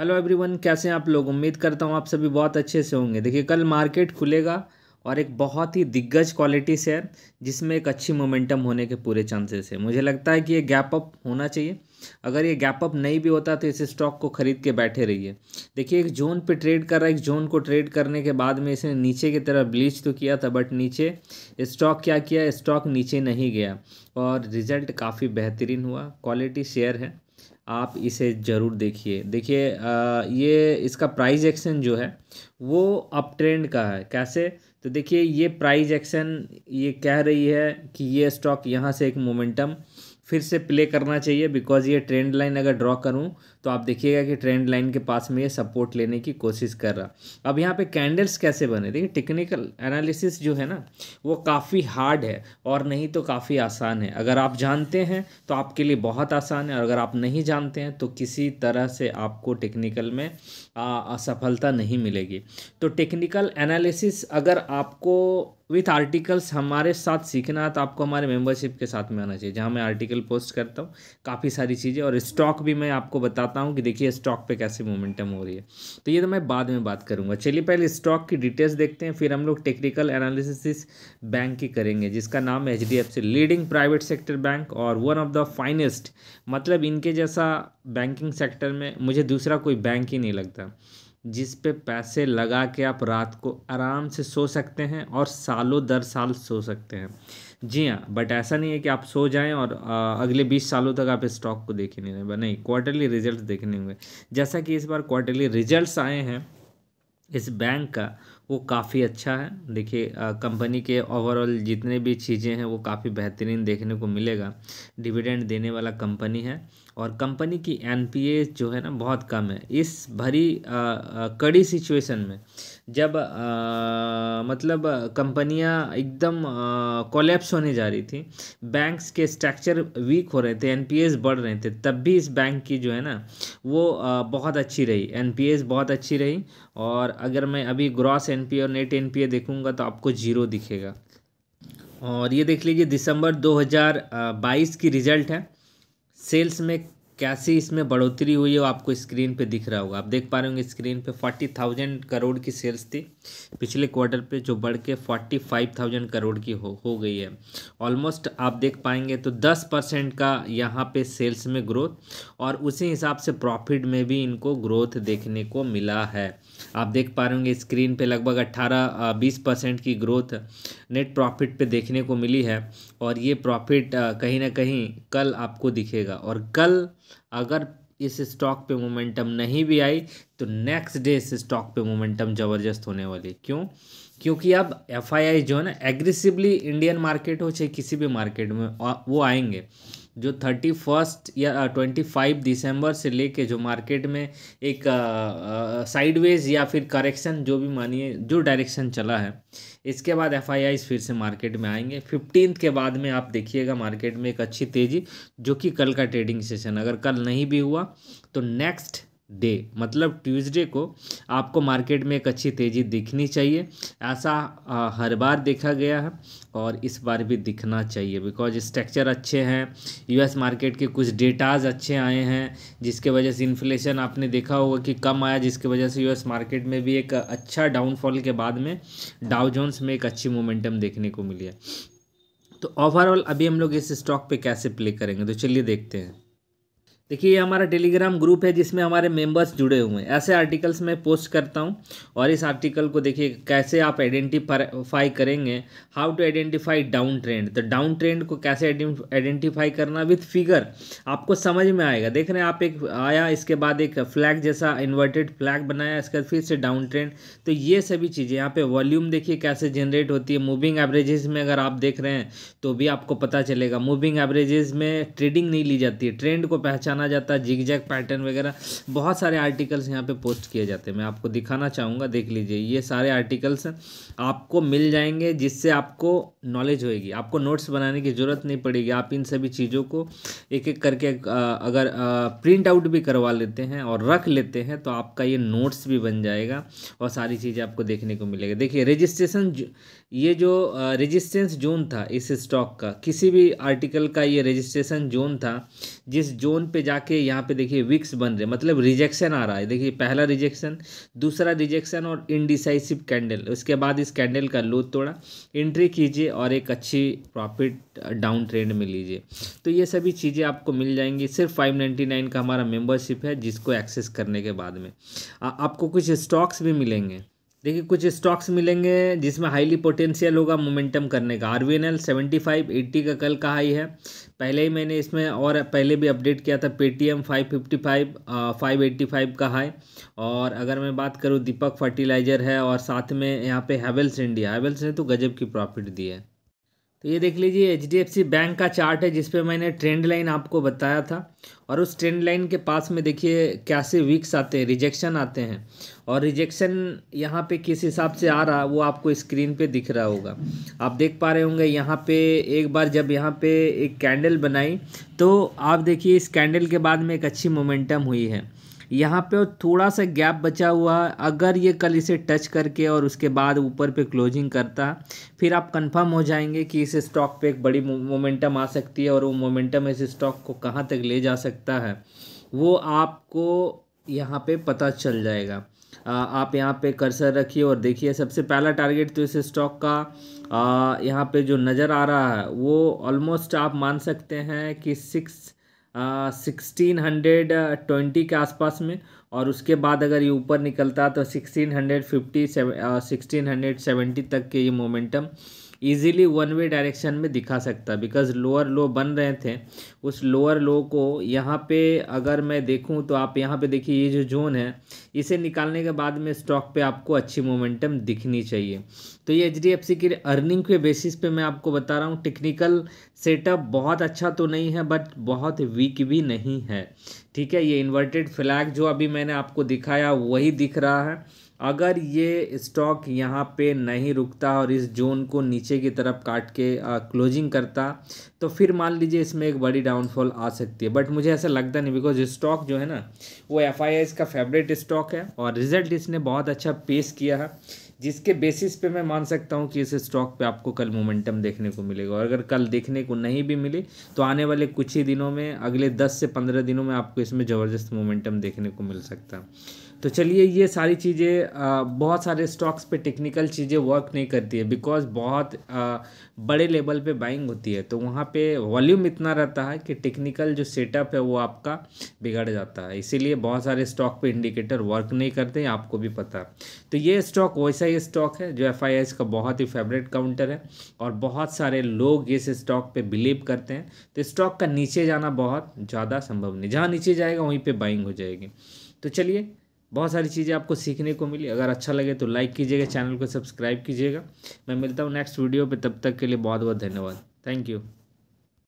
hello everyone कैसे हैं आप लोग उम्मीद करता हूँ आप सभी बहुत अच्छे से होंगे देखिए कल मार्केट खुलेगा और एक बहुत ही दिग्गज क्वालिटी शेयर जिसमें एक अच्छी मोमेंटम होने के पूरे चांसेस है मुझे लगता है कि ये गैप अप होना चाहिए अगर ये गैप अप नहीं भी होता तो इसे स्टॉक को खरीद के बैठे रहिए देखिए एक जोन पे ट्रेड कर रहा है एक जोन को ट्रेड करने के बाद में इसने नीचे की तरफ ब्लीच तो किया था बट नीचे स्टॉक क्या किया स्टॉक नीचे नहीं गया और रिजल्ट काफ़ी बेहतरीन हुआ क्वालिटी शेयर है आप इसे ज़रूर देखिए देखिए ये इसका प्राइस एक्शन जो है वो अप ट्रेंड का है कैसे तो देखिए ये प्राइस एक्शन ये कह रही है कि ये स्टॉक यहाँ से एक मोमेंटम फिर से प्ले करना चाहिए बिकॉज ये ट्रेंड लाइन अगर ड्रॉ करूँ तो आप देखिएगा कि ट्रेंड लाइन के पास में ये सपोर्ट लेने की कोशिश कर रहा अब यहाँ पे कैंडल्स कैसे बने देखिए टेक्निकल एनालिसिस जो है ना वो काफ़ी हार्ड है और नहीं तो काफ़ी आसान है अगर आप जानते हैं तो आपके लिए बहुत आसान है और अगर आप नहीं जानते हैं तो किसी तरह से आपको टेक्निकल में असफलता नहीं मिलेगी तो टेक्निकल एनालिसिस अगर आपको विथ आर्टिकल्स हमारे साथ सीखना है तो आपको हमारे मेंबरशिप के साथ में आना चाहिए जहाँ मैं आर्टिकल पोस्ट करता हूँ काफ़ी सारी चीज़ें और स्टॉक भी मैं आपको बताता बताता हूँ कि देखिए स्टॉक पे कैसे मोमेंटम हो रही है तो ये तो मैं बाद में बात करूँगा चलिए पहले स्टॉक की डिटेल्स देखते हैं फिर हम लोग टेक्निकल एनालिसिस बैंक की करेंगे जिसका नाम है H leading private sector bank और वन ऑफ द फाइनेस्ट मतलब इनके जैसा बैंकिंग सेक्टर में मुझे दूसरा कोई बैंक ही नहीं लगता जिस पे पैसे लगा के आप रात को आराम से सो सकते हैं और सालों दर साल सो सकते हैं जी हाँ बट ऐसा नहीं है कि आप सो जाएं और आ, अगले बीस सालों तक आप स्टॉक को देखे नहीं रहे नहीं क्वार्टरली रिजल्ट देखने होंगे जैसा कि इस बार क्वार्टरली रिजल्ट्स आए हैं इस बैंक का वो काफ़ी अच्छा है देखिए कंपनी के ओवरऑल जितने भी चीज़ें हैं वो काफ़ी बेहतरीन देखने को मिलेगा डिविडेंड देने वाला कंपनी है और कंपनी की एन जो है ना बहुत कम है इस भरी आ, आ, कड़ी सिचुएशन में जब आ, मतलब कंपनियां एकदम कोलेप्स होने जा रही थी बैंक्स के स्ट्रक्चर वीक हो रहे थे एन बढ़ रहे थे तब भी इस बैंक की जो है ना वो बहुत अच्छी रही एन बहुत अच्छी रही और अगर मैं अभी ग्रॉस एन एन और नेट एन देखूँगा तो आपको जीरो दिखेगा और ये देख लीजिए दिसंबर 2022 की रिज़ल्ट है सेल्स में कैसी इसमें बढ़ोतरी हुई है वो आपको स्क्रीन पे दिख रहा होगा आप देख पा रहे होंगे स्क्रीन पे फोर्टी थाउजेंड करोड़ की सेल्स थी पिछले क्वार्टर पे जो बढ़ के फोर्टी फाइव थाउजेंड करोड़ की हो हो गई है ऑलमोस्ट आप देख पाएंगे तो दस परसेंट का यहाँ पे सेल्स में ग्रोथ और उसी हिसाब से प्रॉफिट में भी इनको ग्रोथ देखने को मिला है आप देख पा रहे होंगे स्क्रीन पर लगभग अट्ठारह बीस परसेंट की ग्रोथ नेट प्रॉफिट पे देखने को मिली है और ये प्रॉफिट कहीं ना कहीं कल आपको दिखेगा और कल अगर इस स्टॉक पे मोमेंटम नहीं भी आई तो नेक्स्ट डे इस स्टॉक पे मोमेंटम ज़बरदस्त होने वाली क्यों क्योंकि अब एफ जो है ना एग्रेसिवली इंडियन मार्केट हो चाहे किसी भी मार्केट में वो आएंगे जो थर्टी फर्स्ट या ट्वेंटी uh, फाइव दिसंबर से लेके जो मार्केट में एक साइडवेज uh, uh, या फिर करेक्शन जो भी मानिए जो डायरेक्शन चला है इसके बाद एफ फिर से मार्केट में आएंगे फिफ्टीन के बाद में आप देखिएगा मार्केट में एक अच्छी तेज़ी जो कि कल का ट्रेडिंग सेशन अगर कल नहीं भी हुआ तो नेक्स्ट डे मतलब ट्यूसडे को आपको मार्केट में एक अच्छी तेज़ी दिखनी चाहिए ऐसा हर बार देखा गया है और इस बार भी दिखना चाहिए बिकॉज स्ट्रक्चर अच्छे हैं यूएस मार्केट के कुछ डेटाज अच्छे आए हैं जिसके वजह से इन्फ्लेशन आपने देखा होगा कि कम आया जिसके वजह से यूएस मार्केट में भी एक अच्छा डाउनफॉल के बाद में डाव जोन्स में एक अच्छी मोमेंटम देखने को मिली है तो ओवरऑल अभी हम लोग इस स्टॉक पर कैसे प्ले करेंगे तो चलिए देखते हैं देखिए ये हमारा टेलीग्राम ग्रुप है जिसमें हमारे मेंबर्स जुड़े हुए हैं ऐसे आर्टिकल्स मैं पोस्ट करता हूँ और इस आर्टिकल को देखिए कैसे आप आइडेंटिफाई करेंगे how to identify down trend तो डाउन ट्रेंड को कैसे आइडेंटिफाई करना विथ फिगर आपको समझ में आएगा देख रहे हैं आप एक आया इसके बाद एक फ्लैग जैसा इन्वर्टेड फ्लैग बनाया इसके बाद फिर से डाउन ट्रेंड तो ये सभी चीज़ें यहाँ पर वॉल्यूम देखिए कैसे जनरेट होती है मूविंग एवरेजेस में अगर आप देख रहे हैं तो भी आपको पता चलेगा मूविंग एवरेजेज में ट्रेडिंग नहीं ली जाती है ट्रेंड को पहचाना जाना जाता है जिग जैग पैटर्न वगैरह बहुत सारे आर्टिकल्स यहाँ पे पोस्ट किए जाते हैं मैं आपको दिखाना चाहूँगा देख लीजिए ये सारे आर्टिकल्स आपको मिल जाएंगे जिससे आपको नॉलेज होएगी आपको नोट्स बनाने की ज़रूरत नहीं पड़ेगी आप इन सभी चीज़ों को एक एक करके अगर प्रिंट आउट भी करवा लेते हैं और रख लेते हैं तो आपका ये नोट्स भी बन जाएगा और सारी चीज़ें आपको देखने को मिलेगा देखिए रजिस्ट्रेशन ये जो रेजिस्टेंस जोन था इस स्टॉक का किसी भी आर्टिकल का ये रजिस्ट्रेशन जोन था जिस जोन पे जाके यहाँ पे देखिए विक्स बन रहे मतलब रिजेक्शन आ रहा है देखिए पहला रिजेक्शन दूसरा रिजेक्शन और इनडिसाइसिव कैंडल उसके बाद इस कैंडल का लो तोड़ा एंट्री कीजिए और एक अच्छी प्रॉफिट डाउन ट्रेंड में लीजिए तो ये सभी चीज़ें आपको मिल जाएंगी सिर्फ फाइव का हमारा मेम्बरशिप है जिसको एक्सेस करने के बाद में आ, आपको कुछ स्टॉक्स भी मिलेंगे देखिए कुछ स्टॉक्स मिलेंगे जिसमें हाईली पोटेंशियल होगा मोमेंटम करने का R V N L seventy five eighty का कल का हाई है पहले ही मैंने इसमें और पहले भी अपडेट किया था Paytm five fifty five five eighty five का हाई और अगर मैं बात करूँ दीपक फर्टिलाइज़र है और साथ में यहाँ पे हैवेल्स इंडिया हैवेल्स ने तो गजब की प्रॉफिट दी है तो ये देख लीजिए एच बैंक का चार्ट है जिसपे मैंने ट्रेंड लाइन आपको बताया था और उस ट्रेंड लाइन के पास में देखिए कैसे वीक्स आते हैं रिजेक्शन आते हैं और रिजेक्शन यहाँ पे किस हिसाब से आ रहा वो आपको स्क्रीन पे दिख रहा होगा आप देख पा रहे होंगे यहाँ पे एक बार जब यहाँ पे एक कैंडल बनाई तो आप देखिए इस कैंडल के बाद में एक अच्छी मोमेंटम हुई है यहाँ पे थोड़ा सा गैप बचा हुआ है अगर ये कल इसे टच करके और उसके बाद ऊपर पे क्लोजिंग करता फिर आप कंफर्म हो जाएंगे कि इस स्टॉक पे एक बड़ी मोमेंटम आ सकती है और वो मोमेंटम इस स्टॉक को कहाँ तक ले जा सकता है वो आपको यहाँ पे पता चल जाएगा आप यहाँ पे कर्सर रखिए और देखिए सबसे पहला टारगेट तो इस स्टॉक का यहाँ पे जो नज़र आ रहा है वो ऑलमोस्ट आप मान सकते हैं कि सिक्स सिक्सटीन हंड्रेड ट्वेंटी के आसपास में और उसके बाद अगर ये ऊपर निकलता तो sixteen hundred fifty sixteen hundred seventy तक के ये momentum easily one way direction में दिखा सकता बिकॉज लोअर लो बन रहे थे उस लोअर लो को यहाँ पे अगर मैं देखूँ तो आप यहाँ पे देखिए ये जो जोन है इसे निकालने के बाद में स्टॉक पे आपको अच्छी मोमेंटम दिखनी चाहिए तो ये एच की अर्निंग के बेसिस पे मैं आपको बता रहा हूँ टेक्निकल सेटअप बहुत अच्छा तो नहीं है बट बहुत वीक भी नहीं है ठीक है ये इन्वर्टेड फ्लैग जो अभी मैंने आपको दिखाया वही दिख रहा है अगर ये स्टॉक यहाँ पे नहीं रुकता और इस जोन को नीचे की तरफ काट के आ, क्लोजिंग करता तो फिर मान लीजिए इसमें एक बड़ी डाउनफॉल आ सकती है बट मुझे ऐसा लगता नहीं बिकॉज स्टॉक जो है ना वो एफ का फेवरेट स्टॉक है और रिजल्ट इसने बहुत अच्छा पेश किया है जिसके बेसिस पे मैं मान सकता हूँ कि इस स्टॉक पे आपको कल मोमेंटम देखने को मिलेगा और अगर कल देखने को नहीं भी मिली तो आने वाले कुछ ही दिनों में अगले दस से पंद्रह दिनों में आपको इसमें ज़बरदस्त मोमेंटम देखने को मिल सकता है तो चलिए ये सारी चीज़ें बहुत सारे स्टॉक्स पे टेक्निकल चीज़ें वर्क नहीं करती है बिकॉज बहुत आ, बड़े लेवल पे बाइंग होती है तो वहाँ पे वॉल्यूम इतना रहता है कि टेक्निकल जो सेटअप है वो आपका बिगड़ जाता है इसीलिए बहुत सारे स्टॉक पे इंडिकेटर वर्क नहीं करते हैं आपको भी पता तो ये स्टॉक वैसा ही स्टॉक है जो एफ का बहुत ही फेवरेट काउंटर है और बहुत सारे लोग इस स्टॉक पर बिलीव करते हैं तो स्टॉक का नीचे जाना बहुत ज़्यादा संभव नहीं जहाँ नीचे जाएगा वहीं पर बाइंग हो जाएगी तो चलिए बहुत सारी चीज़ें आपको सीखने को मिली अगर अच्छा लगे तो लाइक कीजिएगा चैनल को सब्सक्राइब कीजिएगा मैं मिलता हूँ नेक्स्ट वीडियो पे तब तक के लिए बहुत बहुत धन्यवाद थैंक यू